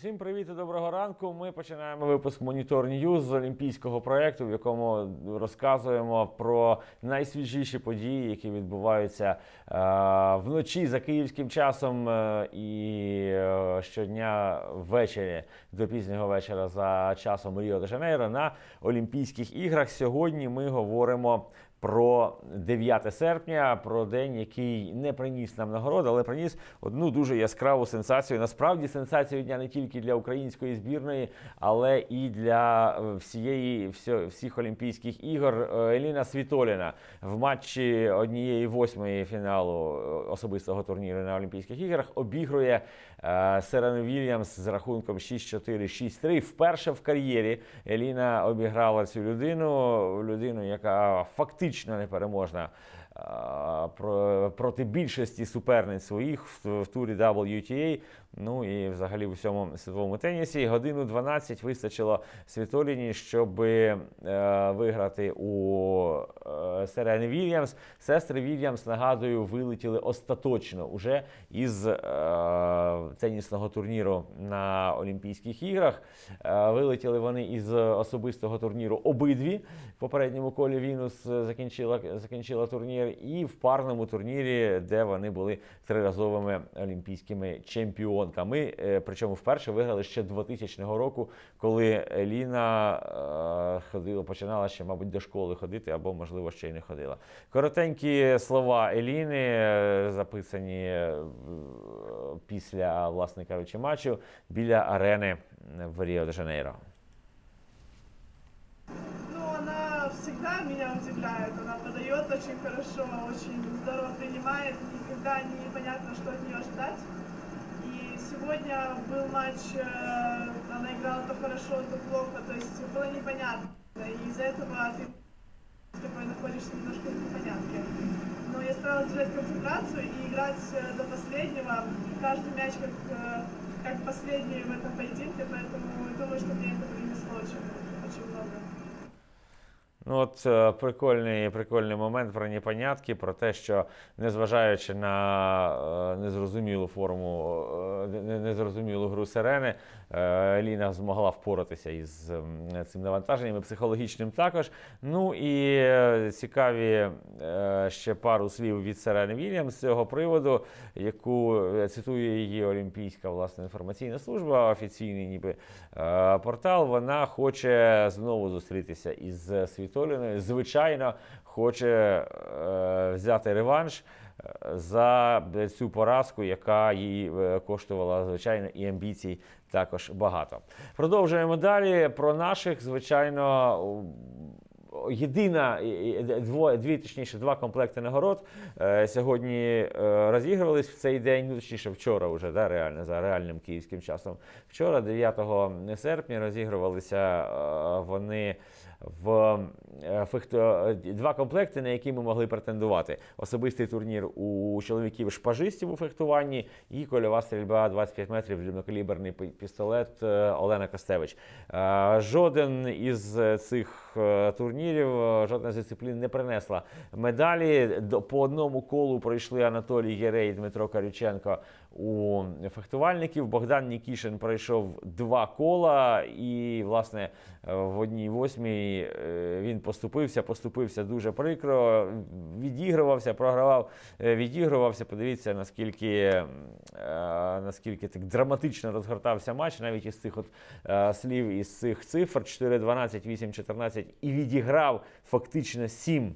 Усім привіт і доброго ранку. Ми починаємо випуск Монітор Ньюз з олімпійського проєкту, в якому розказуємо про найсвіжіші події, які відбуваються е, вночі за київським часом е, і е, щодня ввечері до пізнього вечора за часом Ріо де Жанейро на Олімпійських іграх. Сьогодні ми говоримо про 9 серпня, про день, який не приніс нам нагороди, але приніс одну дуже яскраву сенсацію. Насправді сенсацію дня не тільки для української збірної, але і для е, всієї всіх олімпійських ігор. Е, Еліна Світоліна в матчі однієї восьмої фіналу е, особистого турніру на Олімпійських іграх обігрує. Е, Серен Вільямс з рахунком 6-4-6-3. Вперше в кар'єрі Еліна обіграла цю людину, людину, яка фактично непереможна е, проти більшості суперниць своїх в турі WTA. Ну і взагалі в усьому світовому тенісі годину 12 вистачило Світоліні, щоб е, виграти у е, Серени Вільямс. Сестри Вільямс, нагадую, вилетіли остаточно уже із е, тенісного турніру на Олімпійських іграх. Е, вилетіли вони із особистого турніру обидві. В попередньому колі Вінус е, закінчила закінчила турнір, і в парному турнірі, де вони були триразовими олімпійськими чемпіонами. Ми е, Причому вперше виграли ще 2000 року, коли Еліна е, ходила, починала ще, мабуть, до школи ходити, або, можливо, ще й не ходила. Коротенькі слова Еліни, е, записані після власне кажучи, матчу біля арени в Ріо де Жанейро. Ну, всегда меня удивляет. Она подает очень хорошо, очень здорово принимает. Никогда непонятно, что от нее ждать. сегодня был матч, э, она играла то хорошо, то плохо, то есть было непонятно. И из-за этого ты такой находишься немножко в непонятке. Но я старалась держать концентрацию и играть э, до последнего. Каждый мяч как, э, как последний в этом поединке, поэтому думаю, что мне это принесло очень, очень много. Ну от е, прикольний прикольний момент про непонятки, про те, що незважаючи на е, незрозумілу форму, е, незрозумілу гру сирени, Е, Ліна змогла впоратися із цим навантаженням і психологічним також. Ну і е, цікаві е, ще пару слів від Сарани Вільямс з цього приводу, яку цитує її Олімпійська власне інформаційна служба, офіційний ніби портал. Вона хоче знову зустрітися із Світоліною. Звичайно, хоче взяти реванш за е, цю поразку, яка їй е, коштувала звичайно і амбіцій також багато. Продовжуємо далі. Про наших звичайно єдина двоє, дві точніше, два комплекти нагород е, сьогодні е, розігрувались в цей день. Ну точніше, вчора вже да, реально за реальним київським часом. Вчора, 9 серпня, розігрувалися е, вони. В фехто два комплекти, на які ми могли претендувати: особистий турнір у чоловіків шпажистів у фехтуванні і кольова стрільба 25 метрів, дрібнокаліберний пістолет Олена Костевич. Жоден із цих. Е, турнірів. Е, жодна з дисциплін не принесла медалі. По одному колу пройшли Анатолій Єрей, Дмитро Карюченко у фехтувальників. Богдан Нікішин пройшов два кола, і, власне, в одній восьмій е, він поступився, поступився дуже прикро, відігрувався, програвав, е, відігрувався. Подивіться, наскільки е, наскільки так драматично розгортався матч, навіть із цих от слів, із цих цифр: 4-12, 8-14, і відіграв фактично сім.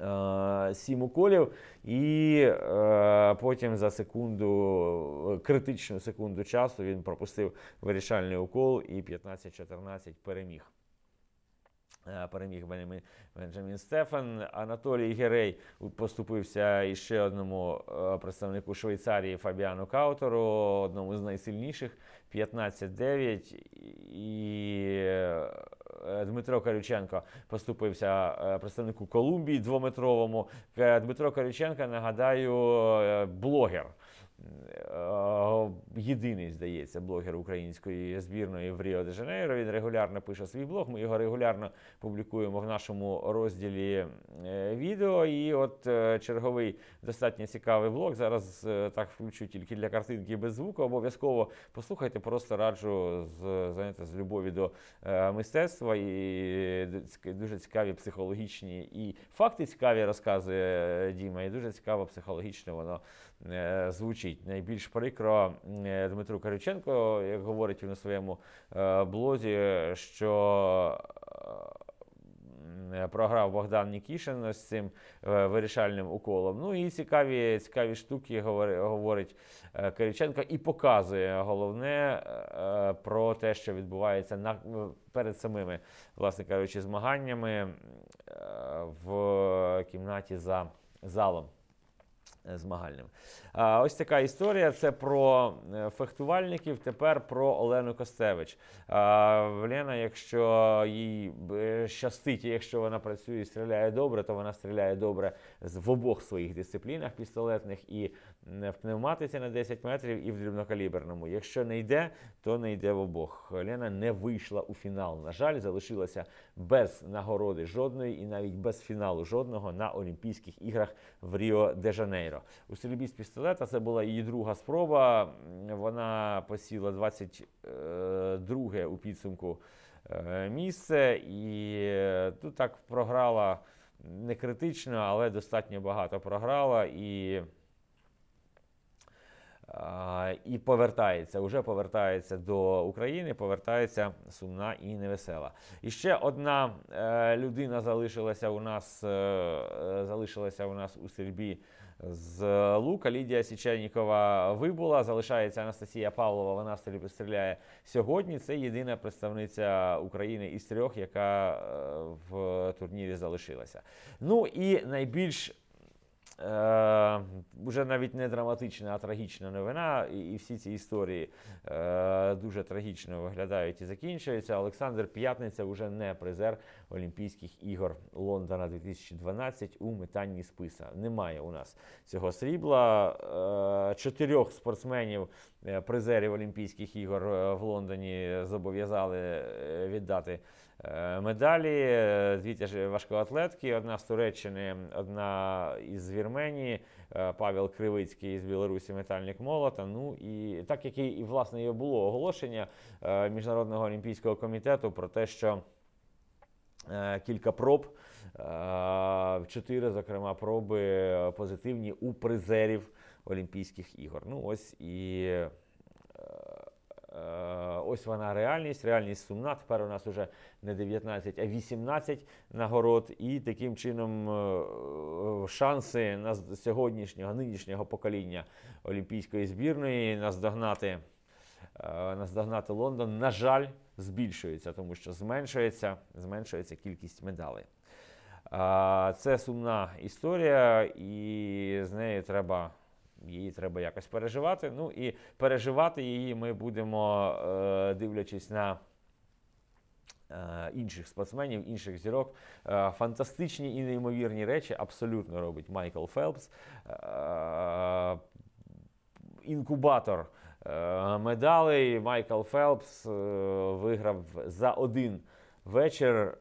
Е, сім уколів, і е, потім за секунду, критичну секунду часу він пропустив вирішальний укол і 15-14 переміг. Е, переміг Бенджамін Стефан. Анатолій Герей поступився іще одному представнику Швейцарії Фабіану Каутеру, одному з найсильніших 15-9. І Е, Дмитро Калюченко поступився е, представнику Колумбії двометровому. Е, Дмитро Карюченко, нагадаю, блогер. Е, єдиний, здається, блогер української збірної в Ріо де Жанейро. Він регулярно пише свій блог. Ми його регулярно публікуємо в нашому розділі е, відео. І от е, черговий достатньо цікавий блог. Зараз так включу тільки для картинки без звуку. Обов'язково послухайте, просто раджу з знаєте, з любові до мистецтва і дуже цікаві психологічні і факти цікаві розказує Діма. І дуже цікаво психологічно воно Е, звучить. Найбільш прикро е, Дмитру Карюченко, як говорить він у своєму е, блозі, що Програв Богдан Нікішин з цим вирішальним уколом. Ну і цікаві цікаві штуки говорить Кириченко і показує головне про те, що відбувається на перед самими, власне кажучи, змаганнями в кімнаті за залом. Е, змагальним. Ось така історія. Це про е, фехтувальників. Тепер про Олену Костевич. Лена, якщо їй е, щастить, якщо вона працює і стріляє добре, то вона стріляє добре в обох своїх дисциплінах пістолетних і в пневматиці на 10 метрів і в дрібнокаліберному. Якщо не йде, то не йде в обох. Лена не вийшла у фінал. На жаль, залишилася без нагороди жодної і навіть без фіналу жодного на Олімпійських іграх в Ріо де Жанейро. У стрільбі з пістолета це була її друга спроба. Вона посіла 22 е, у підсумку е, місце і е, тут так програла не критично, але достатньо багато програла і. І повертається, вже повертається до України, повертається сумна і невесела. І ще одна е, людина залишилася у нас е, залишилася у нас у стрільбі з лука. Лідія Січенікова вибула. Залишається Анастасія Павлова. Вона стріляє сьогодні. Це єдина представниця України із трьох, яка е, в турнірі залишилася. Ну і найбільш Е, уже навіть не драматична, а трагічна новина, і, і всі ці історії е, дуже трагічно виглядають і закінчуються. Олександр П'ятниця вже не призер Олімпійських ігор Лондона 2012 у метанні списа. Немає у нас цього срібла. Е, чотирьох спортсменів, е, призерів Олімпійських ігор е, в Лондоні зобов'язали віддати. Е, медалі. Дві е, теж важкоатлетки. Одна з Туреччини, одна із Вірменії, е, Павел Кривицький із Білорусі, метальник молота. Ну і так як і власне і було оголошення міжнародного олімпійського комітету про те, що кілька проб. Чотири, зокрема, проби позитивні у призерів Олімпійських ігор. Ну ось і Е, ось вона реальність, реальність сумна. Тепер у нас вже не 19, а 18 нагород. І таким чином е, е, шанси на сьогоднішнього нинішнього покоління олімпійської збірної наздогнати, наздогнати Лондон, на жаль, збільшується, тому що зменшується, зменшується кількість медалей. Це сумна історія, і з нею треба її треба якось переживати. Ну і переживати її ми будемо, е, дивлячись на. Е, інших спортсменів, інших зірок е, фантастичні і неймовірні речі абсолютно робить Майкл Фелпс. Інкубатор медалей Майкл Фелпс виграв за один вечір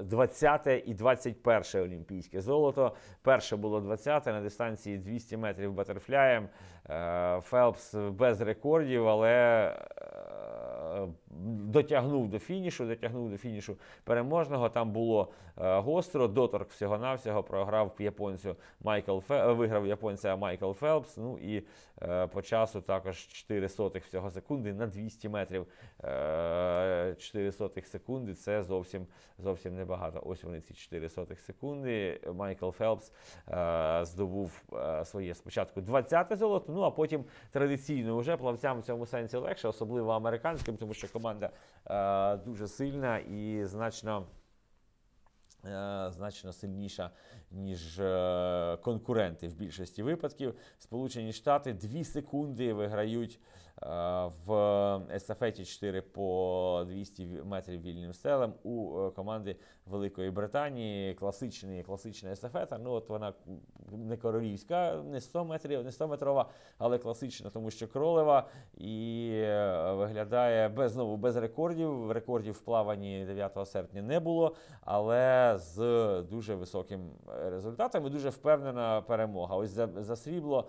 20 е, і 21 олімпійське золото. Перше було 20 на дистанції 200 метрів батерфляєм. Е, Фелпс без рекордів, але е, дотягнув до фінішу, дотягнув до фінішу переможного. Там було е, гостро. Доторк всього-навсього програв японцю Майкл Фе... Е, виграв японця Майкл Фелпс. Ну і е, по часу також 4 сотих всього секунди на 200 метрів. 4 сотих секунди це зовсім зовсім небагато. Ось вони ці 4 сотих секунди. Майкл Фелпс здобув своє спочатку 20-те золото. Ну а потім традиційно вже плавцям в цьому сенсі легше, особливо американським, тому що команда е, дуже сильна і значно. Е, значно сильніша, ніж е, конкуренти в більшості випадків. Сполучені Штати дві секунди виграють в е, естафеті 4 по 200 метрів вільним стелем у е, команди Великої Британії класичний, класична естафета. Ну от вона не королівська, не 100 метрів, не 100 метрова, але класична, тому що кролева і е, виглядає без знову без рекордів. Рекордів в плаванні 9 серпня не було, але з дуже високим результатом і дуже впевнена перемога. Ось за, за срібло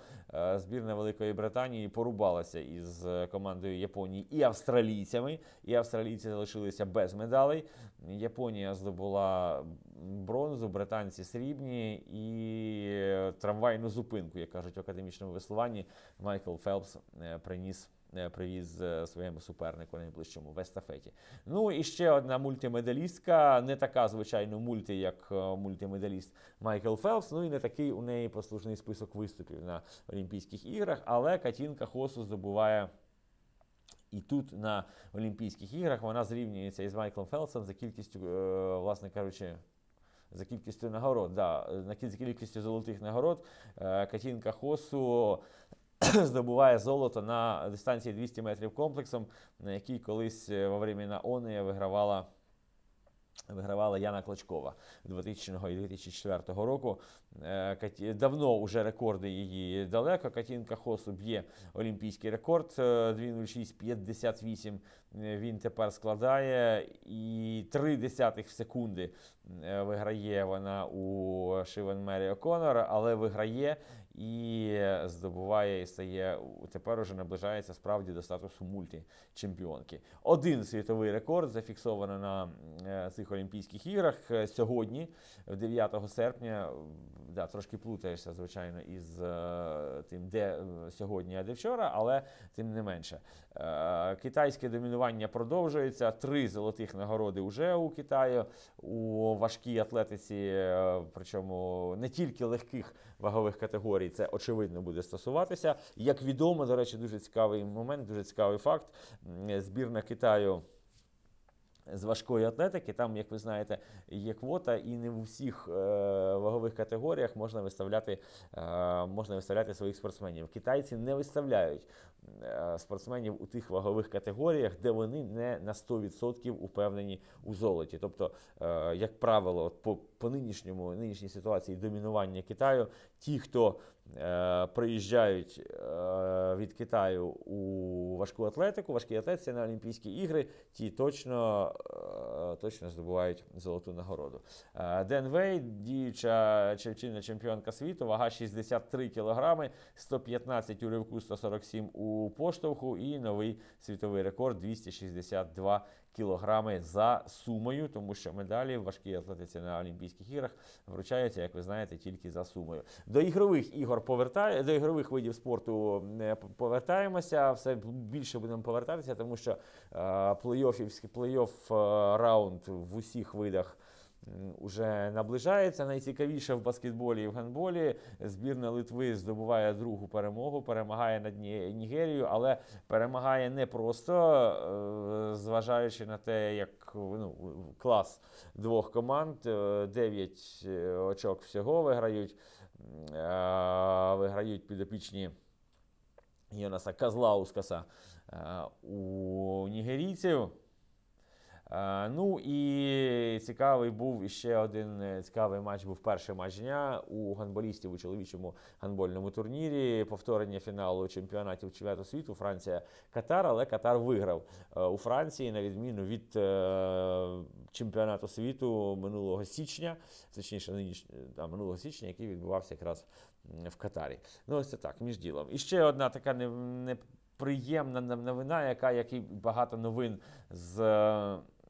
збірна Великої Британії порубалася із з командою Японії і австралійцями. І австралійці залишилися без медалей. Японія здобула бронзу, британці срібні і е, трамвайну зупинку, як кажуть в академічному веслуванні, Майкл Фелпс е, приніс. Е, привіз е, своєму супернику на найближчому в естафеті. Ну і ще одна мультимедалістка, не така, звичайно, мульти, як е, мультимедаліст Майкл Фелпс. Ну і не такий у неї послужний список виступів на Олімпійських іграх, але Катінка Хосу здобуває. І тут на Олімпійських іграх вона зрівнюється із Майклом Фелсом за кількістю, власне кажучи, за кількістю нагород. Да, На кількістю золотих нагород Катінка Хосу здобуває золото на дистанції 200 метрів комплексом, на якій колись е, во времена ОНЕЯ вигравала. Вигравала Яна Клочкова 2000 і 2004 року. Е, давно вже рекорди її далеко. Катінка Хосу б'є олімпійський рекорд 2.06.58. Е, він тепер складає і 3 десятих секунди виграє вона у Шивен Мері Оконор, але виграє і здобуває і стає тепер уже наближається справді до статусу мультичемпіонки. Один світовий рекорд зафіксовано на е, цих Олімпійських іграх е, сьогодні, 9 серпня. Да, трошки плутаєшся, звичайно, із е, тим, де сьогодні, а де вчора, але тим не менше. Китайське домінування продовжується. Три золотих нагороди вже у Китаю у важкій атлетиці, причому не тільки легких вагових категорій територій це очевидно буде стосуватися. Як відомо, до речі, дуже цікавий момент, дуже цікавий факт. Збірна Китаю. З важкої атлетики, там, як ви знаєте, є квота, і не в усіх е, вагових категоріях можна виставляти е, можна виставляти своїх спортсменів. Китайці не виставляють е, спортсменів у тих вагових категоріях, де вони не на 100% упевнені у золоті. Тобто, е, як правило, по по нинішньому нинішній ситуації домінування Китаю, ті, хто Е, приїжджають е, від Китаю у важку атлетику, важкі атлетиці на Олімпійські ігри, ті точно е, точно здобувають золоту нагороду. Ден Вей, діюча чинна чемпіонка світу, вага 63 кг, 115 у ривку, 147 у поштовху і новий світовий рекорд 262 кілограми за сумою, тому що медалі в важкій атлетиці на Олімпійських іграх вручаються, як ви знаєте, тільки за сумою. До ігрових ігор ігор повертає до ігрових видів спорту е, повертаємося. Все більше будемо повертатися, тому що е, плей офівський плей-офф е, раунд в усіх видах. Уже наближається найцікавіше в баскетболі і в гандболі. Збірна Литви здобуває другу перемогу, перемагає над Нігерію, але перемагає не просто, зважаючи на те, як ну, клас двох команд дев'ять очок всього виграють. Е, виграють підопічні Йонаса Казлаускаса е, у нігерійців. Е, ну і цікавий був ще один е, цікавий матч. Був перший матч дня у ганболістів у чоловічому ганбольному турнірі. Повторення фіналу чемпіонатів чемпіонату світу Франція-Катар, але Катар виграв е, у Франції на відміну від чемпіонату світу минулого січня, точніше, ниніш минулого січня, який відбувався якраз в Катарі. Ну ось це так між ділом. І ще одна така не. не Приємна новина, яка як і багато новин з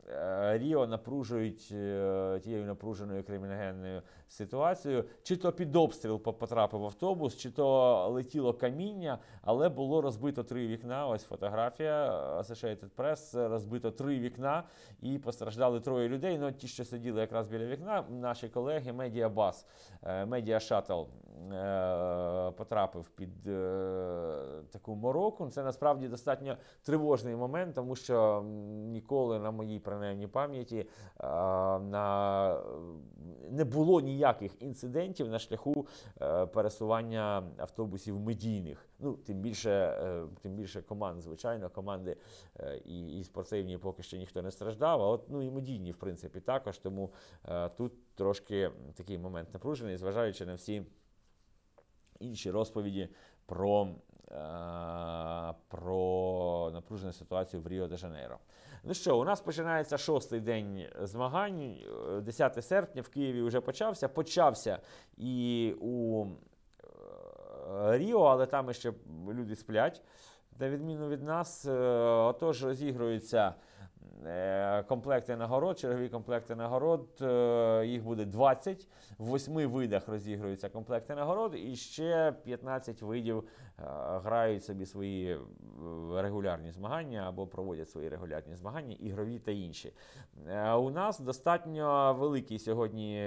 Е, Ріо напружують е, тією напруженою криміногенною ситуацією. Чи то під обстріл потрапив автобус, чи то летіло каміння, але було розбито три вікна. Ось фотографія е, Associated Press, розбито три вікна і постраждали троє людей. Ну ті, що сиділи якраз біля вікна, наші колеги, медіабас, медіашатл потрапив під політику Марокко. Це насправді достатньо тривожний момент, тому що ніколи на моїй принаймні пам'яті е, на не було ніяких інцидентів на шляху е, пересування автобусів медійних. Ну тим більше, е, тим більше команд, звичайно, команди і і спортивні поки що ніхто не страждав. А от ну і медійні, в принципі, також тому тут трошки такий момент напружений, зважаючи на всі інші розповіді про. Е, про напружену ситуацію в Ріо де Жанейро. Ну що, у нас починається шостий день змагань, 10 е, серпня в Києві вже почався. Почався і у е, Ріо, але там ще люди сплять, на відміну від нас. Отож, розігрується. Е, комплекти нагород, чергові комплекти нагород, е, їх буде 20. В восьми видах розігруються комплекти нагород, і ще 15 видів е, грають собі свої регулярні змагання або проводять свої регулярні змагання, ігрові та інші. У нас достатньо великий сьогодні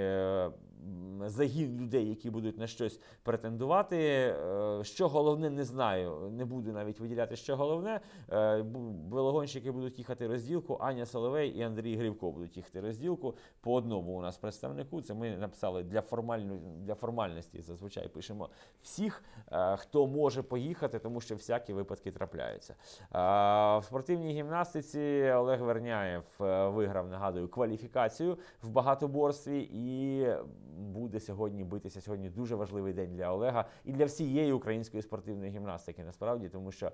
загін людей, які будуть на щось претендувати. Е, що головне, не знаю. Не буду навіть виділяти, що головне. Е, велогонщики будуть їхати розділку. Аня Соловей і Андрій Грівко будуть їхати розділку. По одному у нас представнику. Це ми написали для формальної для формальності. Зазвичай пишемо всіх, е, хто може поїхати, тому що всякі випадки трапляються. В спортивній гімнастиці Олег Верняєв виграв, нагадую, кваліфікацію в багатоборстві і буде буде сьогодні битися. Сьогодні дуже важливий день для Олега і для всієї української спортивної гімнастики. Насправді, тому що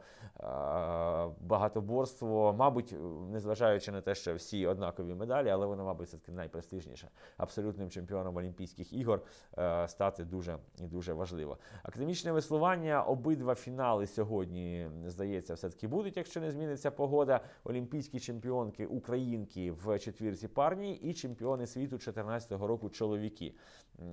багатоборство, мабуть, незважаючи на те, що всі однакові медалі, але воно, мабуть, все таки найпрестижніше. Абсолютним чемпіоном Олімпійських ігор е, стати дуже і дуже важливо. Академічне веслування, обидва фінали сьогодні здається, все таки будуть, якщо не зміниться погода. Олімпійські чемпіонки Українки в четвірці парні і чемпіони світу 2014 року чоловіки.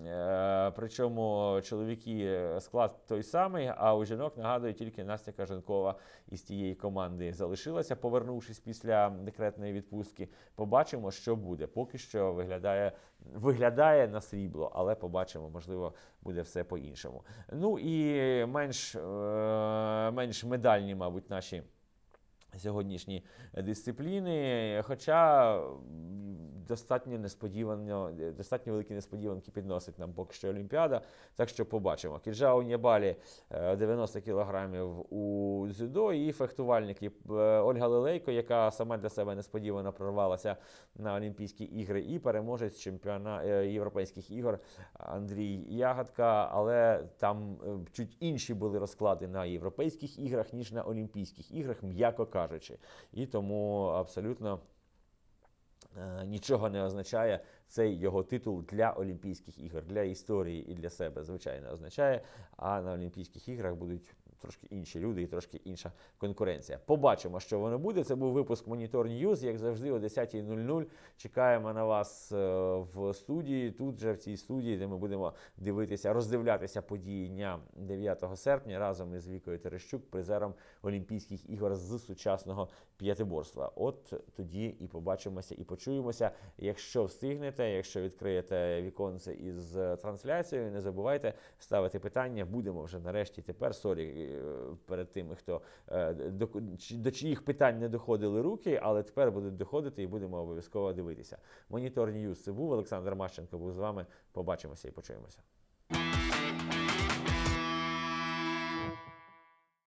Е, причому чоловіки е, склад той самий, а у жінок нагадує тільки Настя Каженкова із тієї команди залишилася, повернувшись після декретної відпустки. Побачимо, що буде. Поки що виглядає виглядає на срібло, але побачимо, можливо, буде все по-іншому. Ну і менш, е, менш медальні, мабуть, наші. Сьогоднішні дисципліни, хоча достатньо несподівано, достатньо великі несподіванки підносить нам поки що Олімпіада. Так що побачимо. Кіджао Нєбалі 90 е, кілограмів у дзюдо і фехтувальники е, Ольга Лелейко, яка сама для себе несподівано прорвалася на Олімпійські ігри, і переможець чемпіона е, європейських ігор Андрій Ягодка. Але там чуть інші були розклади на європейських іграх ніж на Олімпійських іграх. М'яко кажучи. І тому абсолютно е, нічого не означає цей його титул для Олімпійських ігор, для історії і для себе, звичайно, означає. А на Олімпійських іграх будуть трошки інші люди і трошки інша конкуренція. Побачимо, що воно буде. Це був випуск Монітор Ньюз. Як завжди, о 10.00 чекаємо на вас е, в студії. Тут же в цій студії, де ми будемо дивитися, роздивлятися події дня 9 серпня разом із Вікою Терещук, призером Олімпійських ігор з сучасного п'ятиборства. От тоді і побачимося, і почуємося. Якщо встигнете, якщо відкриєте віконце із е, трансляцією, не забувайте ставити питання. Будемо вже нарешті тепер. Сорі перед тими, хто е, до, до чиїх питань не доходили руки, але тепер будуть доходити і будемо обов'язково дивитися. Монітор Ньюз це був Олександр Мащенко. Був з вами. Побачимося і почуємося.